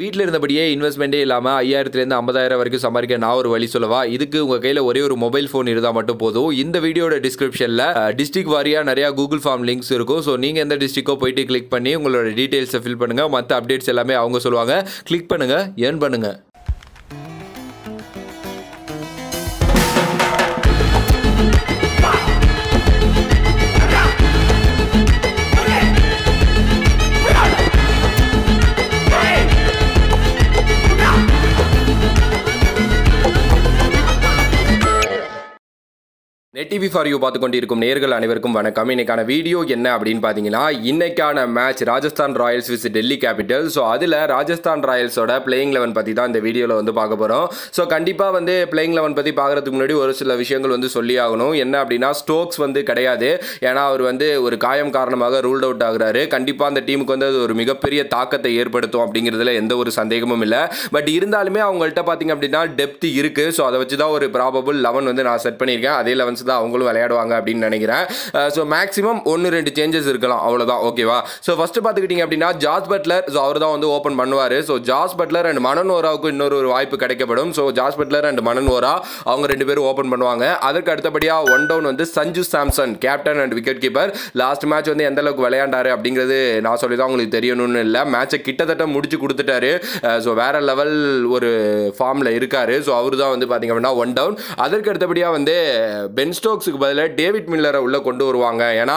வீட்டில் இருந்தபடியே இன்வெஸ்ட்மெண்ட்டே இல்லாமல் ஐயாயிரத்துலேருந்து ஐம்பதாயிரம் வரைக்கும் சம்பாதிக்க நான் ஒரு வழி சொல்லவா இதுக்கு உங்கள் கையில் ஒரே ஒரு மொபைல் ஃபோன் இருந்தால் மட்டும் போதும் இந்த வீடியோட டிஸ்கிரிப்ஷனில் டிஸ்ட்ரிக் வாரியாக நிறையா கூகுள் ஃபார்ம் லிங்க்ஸ் இருக்கும் ஸோ நீங்கள் எந்த டிஸ்ட்ரிக்கோ போயிட்டு கிளிக் பண்ணி உங்களோட டீட்டெயில்ஸை ஃபில் பண்ணுங்கள் மற்ற அப்டேட்ஸ் எல்லாமே அவங்க சொல்லுவாங்க கிளிக் பண்ணுங்கள் ஏர்ன் பண்ணுங்கள் நெட்டிவி ஃபார் யூ பார்த்து கொண்டிருக்கும் நேர்கள் அனைவருக்கும் வணக்கம் இன்னைக்கான வீடியோ என்ன அப்படின்னு பார்த்தீங்கன்னா இன்னைக்கான மேட்ச் ராஜஸ்தான் ராயல்ஸ் விஸ் டெல்லி கேபிட்டல் ஸோ அதில் ராஜஸ்தான் ராயல்ஸோட பிளேயிங் லெவன் பற்றி தான் இந்த வீடியோவில் வந்து பார்க்க போகிறோம் ஸோ கண்டிப்பாக வந்து பிளேயிங் லெவன் பற்றி பார்க்குறதுக்கு முன்னாடி ஒரு சில விஷயங்கள் வந்து சொல்லி ஆகணும் என்ன அப்படின்னா ஸ்டோக்ஸ் வந்து கிடையாது ஏன்னா அவர் வந்து ஒரு காயம் காரணமாக ரூல்ட் அவுட் ஆகிறாரு கண்டிப்பாக அந்த டீமுக்கு வந்து அது ஒரு மிகப்பெரிய தாக்கத்தை ஏற்படுத்தும் அப்படிங்கிறதுல எந்த ஒரு சந்தேகமும் இல்லை பட் இருந்தாலுமே அவங்கள்ட்ட பார்த்தீங்க அப்படின்னா டெப்த் இருக்குது ஸோ அதை வச்சு தான் ஒரு ப்ராபபிள் லெவன் வந்து நான் செட் பண்ணியிருக்கேன் அதே லெவன்ஸ் பிளேயர்ஸ் தான் அவங்களும் விளையாடுவாங்க அப்படின்னு நினைக்கிறேன் ஸோ மேக்ஸிமம் ஒன்று ரெண்டு சேஞ்சஸ் இருக்கலாம் அவ்வளோதான் ஓகேவா ஸோ ஃபஸ்ட்டு பார்த்துக்கிட்டிங்க அப்படின்னா ஜாஸ் பட்லர் ஸோ அவர் தான் வந்து ஓப்பன் பண்ணுவார் so Jos Buttler and Manan ஓராவுக்கு இன்னொரு ஒரு வாய்ப்பு கிடைக்கப்படும் so Jos Buttler and Manan Vohra அவங்க ரெண்டு பேரும் ஓப்பன் பண்ணுவாங்க அதற்கு அடுத்தபடியாக ஒன் டவுன் வந்து Sanju Samson captain and wicket keeper last match வந்து எந்த அளவுக்கு விளையாண்டாரு அப்படிங்கிறது நான் சொல்லி தான் உங்களுக்கு தெரியணும்னு இல்லை மேட்சை கிட்டத்தட்ட முடிச்சு கொடுத்துட்டாரு ஸோ வேற லெவல் ஒரு ஃபார்மில் இருக்கார் ஸோ அவர் தான் வந்து பார்த்தீங்க அப்படின்னா ஒன் டவுன் அதற்கு அடுத்தபடியாக வந்து பென் ஸ்டோக்ஸுக்கு பதிலாக டேவிட் மில்லரை உள்ளே கொண்டு வருவாங்க ஏன்னா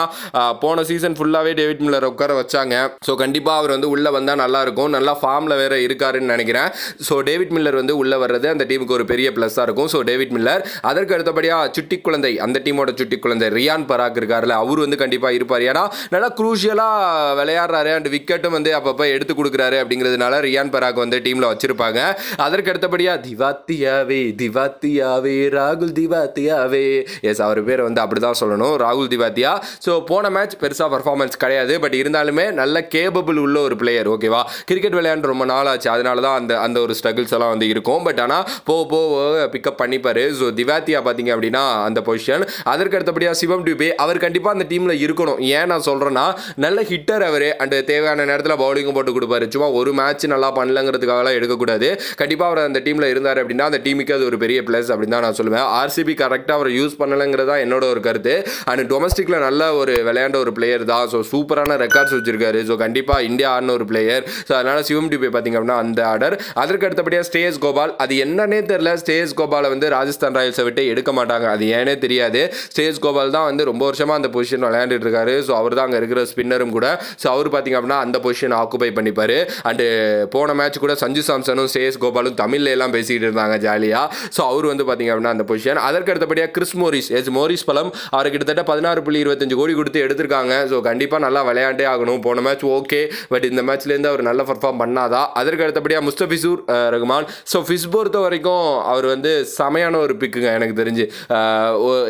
போன சீசன் ஃபுல்லாகவே டேவிட் மில்லரை உட்கார வச்சாங்க ஸோ கண்டிப்பாக அவர் வந்து உள்ளே வந்தால் நல்லாயிருக்கும் நல்லா ஃபார்மில் வேறு இருக்காருன்னு நினைக்கிறேன் ஸோ டேவிட் மில்லர் வந்து உள்ளே வர்றது அந்த டீமுக்கு ஒரு பெரிய ப்ளஸ்ஸாக இருக்கும் ஸோ டேவிட் மில்லர் அதற்கு அடுத்தபடியாக சுட்டி குழந்தை அந்த டீமோட சுட்டி குழந்தை ரியான் பராக் இருக்கார்ல அவர் வந்து கண்டிப்பாக இருப்பார் ஏன்னா நல்லா குரூஷியலாக விளையாடுறாரு அண்ட் விக்கெட்டும் வந்து அப்பப்போ எடுத்து கொடுக்குறாரு அப்படிங்கிறதுனால ரியான் பராக் வந்து டீமில் வச்சுருப்பாங்க அதற்கு அடுத்தபடியாக திவாத்தியாவே திவாத்தியாவே ராகுல் திவாத்தியாவே எஸ் அவர் பேர் வந்து அப்படி தான் சொல்லணும் ராகுல் திவாத்தியா ஸோ போன மேட்ச் பெருசாக பர்ஃபார்மன்ஸ் கிடையாது பட் இருந்தாலுமே நல்ல கேபபிள் உள்ள ஒரு பிளேயர் ஓகேவா கிரிக்கெட் விளையாண்டு ரொம்ப நாள் ஆச்சு அதனால தான் அந்த அந்த ஒரு ஸ்ட்ரகிள்ஸ் எல்லாம் வந்து இருக்கும் பட் ஆனால் போக போக பிக்கப் பண்ணிப்பார் ஸோ திவாத்தியா பார்த்தீங்க அப்படின்னா அந்த பொசிஷன் அதற்கு அடுத்தபடியாக சிவம் டியூபே அவர் கண்டிப்பாக அந்த டீமில் இருக்கணும் ஏன் நான் சொல்கிறேன்னா நல்ல ஹிட்டர் அவர் அண்ட் தேவையான நேரத்தில் பவுலிங்கும் போட்டு கொடுப்பாரு சும்மா ஒரு மேட்ச் நல்லா பண்ணலங்கிறதுக்காகலாம் எடுக்கக்கூடாது கண்டிப்பாக அவர் அந்த டீமில் இருந்தார் அப்படின்னா அந்த டீமுக்கு அது ஒரு பெரிய ப்ளஸ் அப்படின்னு தான் நான் சொல்லுவேன் ஆர்சிபி கரெக்டாக அவரை யூஸ் பண்ண பண்ணலைங்கிறதா என்னோட ஒரு கருத்து அண்ட் டொமஸ்டிக்கில் நல்ல ஒரு விளையாண்ட ஒரு பிளேயர் தான் ஸோ சூப்பரான ரெக்கார்ட்ஸ் வச்சிருக்காரு ஸோ கண்டிப்பாக இந்தியா ஆன ஒரு பிளேயர் ஸோ அதனால் சிவம் டிபி பார்த்திங்க அப்படின்னா அந்த ஆர்டர் அதற்கு அடுத்தபடியாக ஸ்டேஜ் கோபால் அது என்னன்னே தெரில ஸ்டேஜ் கோபாலை வந்து ராஜஸ்தான் ராயல்ஸை விட்டு எடுக்க மாட்டாங்க அது ஏனே தெரியாது ஸ்டேஜ் கோபால் தான் வந்து ரொம்ப வருஷமாக அந்த பொசிஷன் விளையாண்டுட்டு இருக்காரு ஸோ அவர் தான் அங்கே இருக்கிற ஸ்பின்னரும் கூட ஸோ அவர் பார்த்திங்க அப்படின்னா அந்த பொசிஷன் ஆக்குபை பண்ணிப்பார் அண்டு போன மேட்ச் கூட சஞ்சு சாம்சனும் ஸ்டேஸ் கோபாலும் தமிழ்ல எல்லாம் பேசிக்கிட்டு இருந்தாங்க ஜாலியாக ஸோ அவர் வந்து பார்த்திங்க அப்படின்னா அந்த பொசிஷன் அதற்கு அடுத்தபடியாக கிறிஸ்மோரி மோரிஸ் எஸ் மோரிஸ் பலம் அவர் கிட்டத்தட்ட பதினாறு புள்ளி இருபத்தஞ்சு கோடி கொடுத்து எடுத்திருக்காங்க ஸோ கண்டிப்பாக நல்லா விளையாண்டே ஆகணும் போன மேட்ச் ஓகே பட் இந்த மேட்ச்லேருந்து அவர் நல்லா பர்ஃபார்ம் பண்ணாதா அதற்கு அடுத்தபடியாக முஸ்தபிசூர் ரகுமான் ஸோ ஃபிஸ் பொறுத்த வரைக்கும் அவர் வந்து செமையான ஒரு பிக்குங்க எனக்கு தெரிஞ்சு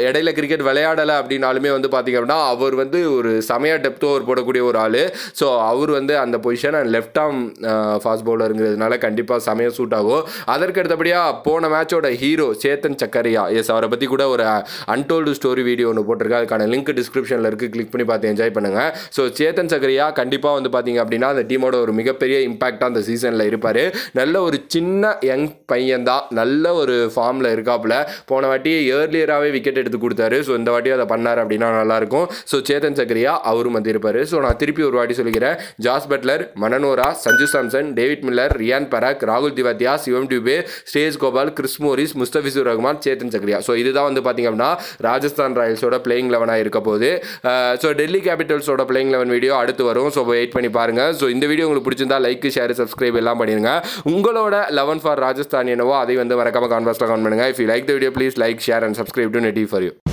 இடையில கிரிக்கெட் விளையாடலை அப்படின்னாலுமே வந்து பார்த்திங்க அப்படின்னா அவர் வந்து ஒரு சமய டெப்த்தோ ஓவர் போடக்கூடிய ஒரு ஆள் ஸோ அவர் வந்து அந்த position and left arm fast பவுலருங்கிறதுனால கண்டிப்பாக சமயம் சூட் ஆகும் அதற்கு அடுத்தபடியாக போன மேட்சோட ஹீரோ சேத்தன் சக்கரியா எஸ் அவரை பற்றி கூட ஒரு அன்டோல்டு ஸ்டோரி வீடியோ ஒன்று போட்டிருக்கேன் அதுக்கான லிங்க் டிஸ்கிரிப்ஷனில் இருக்குது கிளிக் பண்ணி பார்த்து என்ஜாய் பண்ணுங்கள் ஸோ சேத்தன் சக்கரியா கண்டிப்பாக வந்து பார்த்தீங்க அப்படின்னா அந்த டீமோட ஒரு மிகப்பெரிய இம்பாக்டாக அந்த சீசனில் இருப்பார் நல்ல ஒரு சின்ன யங் பையன்தான் நல்ல ஒரு ஃபார்மில் இருக்காப்புல போன வாட்டி ஏர்லியராகவே விக்கெட் எடுத்து கொடுத்தாரு ஸோ இந்த வாட்டி அதை பண்ணார் அப்படின்னா நல்லாயிருக்கும் ஸோ சேத்தன் சக்கரியா அவரும் வந்து இருப்பார் ஸோ நான் திருப்பி ஒரு வாட்டி சொல்லிக்கிறேன் ஜாஸ் பட்லர் மனனோரா சஞ்சு சாம்சன் டேவிட் மில்லர் ரியான் பராக் ராகுல் திவாத்தியா சிவம் டியூபே ஸ்டேஜ் Gopal Chris Morris Mustafizur Rahman Chetan Sakariya so இதுதான் வந்து பார்த்தீங்க அப்படின்னா பார்த்தீங்கன்னா ராஜஸ்தான் ராயல்ஸோட பிளேயிங் லெவனாக இருக்க போது ஸோ டெல்லி கேபிட்டல்ஸோட பிளேயிங் லெவன் வீடியோ அடுத்து வரும் ஸோ வெயிட் பண்ணி பாருங்கள் ஸோ இந்த வீடியோ உங்களுக்கு பிடிச்சிருந்தா லைக் ஷேர் சப்ஸ்கிரைப் எல்லாம் பண்ணிடுங்க உங்களோட லெவன் ஃபார் ராஜஸ்தான் என்னவோ அதை வந்து மறக்காம கான்வர்ஸில் கமெண்ட் பண்ணுங்கள் if you like the video please like share and subscribe to நெட்டி ஃபார் யூ